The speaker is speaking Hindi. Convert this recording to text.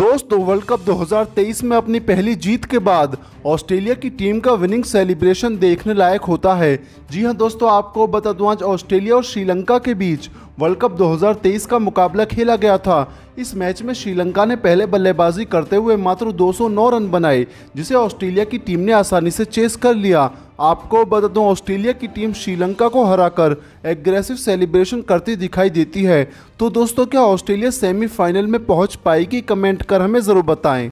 दोस्तों वर्ल्ड कप 2023 में अपनी पहली जीत के बाद ऑस्ट्रेलिया की टीम का विनिंग सेलिब्रेशन देखने लायक होता है जी हां दोस्तों आपको बता दूं आज ऑस्ट्रेलिया और श्रीलंका के बीच वर्ल्ड कप 2023 का मुकाबला खेला गया था इस मैच में श्रीलंका ने पहले बल्लेबाजी करते हुए मात्र 209 रन बनाए जिसे ऑस्ट्रेलिया की टीम ने आसानी से चेस कर लिया आपको बता दूं ऑस्ट्रेलिया की टीम श्रीलंका को हराकर एग्रेसिव सेलिब्रेशन करती दिखाई देती है तो दोस्तों क्या ऑस्ट्रेलिया सेमीफाइनल में पहुंच पाएगी कमेंट कर हमें ज़रूर बताएं